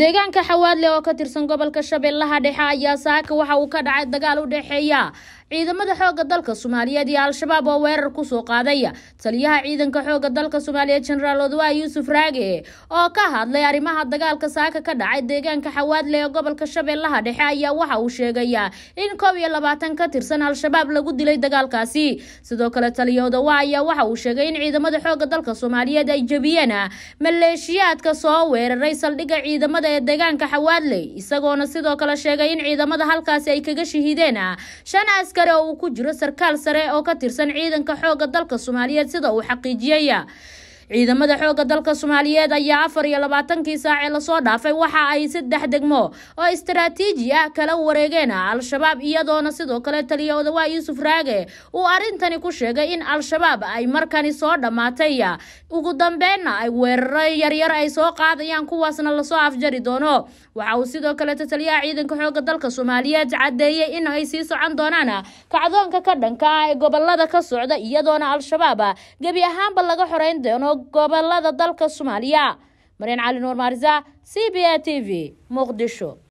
deegaanka xawaadle oo ka tirsan gobolka shabeellaha dhexe ayaa saaka waxa uu ka dhacay dagaal u dhexeeya ciidamada xooga dalka soomaaliyeed iyo al-shabaab oo weerar kusoo qaadaya taliyaha ciidanka xooga dalka soomaaliyeed jenaraal odwaa yuusuf raage oo ka hadlay arrimaha dagaalka saaka ka dhacay deegaanka xawaadle ee gobolka shabeellaha dhexe ayaa waxa uu sheegayaa in koob iyo labaatan ka tirsan al-shabaab lagu dilay dagaalkaasi sidoo kale taliya odawa ayaa waxa uu sheegay in ciidamada xooga dalka soomaaliyeed ay jebiyeen maleeshiyaadka soo weeraray saldhigga ciidamada ee deegaanka xawaadley isagoona sidoo kale sheegay in ciidamada halkaasi ay kaga shahiideen shan askar askari oo uu ku jiro sarkaal sare oo ka tirsan ciidanka xooga dalka soomaaliyeed sida uu xaqiijiyaya ciidamada xoogga dalka soomaaliyeed ayaa afar iyo labaatankii saacee lasoo dhaafay waxa ay saddex degmo oo istaraatiiji ah kala wareegeen ah al-shabaab iyadoona sidoo kale taliya odawaa yuusuf raage uu arrintani ku sheegay in al-shabaab ay markani soo dhammaatay ugu dambeynna ay weeraro yaryar ay soo qaadayaan kuwaasna lasoo afjari doono waxa uu sidoo kale tataliyaha ciidanka xoogga dalka soomaaliyeed caddeeyey in ay sii socon doonaan kacdoonka ka dhanka ah ee gobolada ka socda iyadoona al-shabaab gebi ahaanba laga xoreyn doono gobolada dalka soomaaliya marian cali nuur maarisa c b a t v muqdisho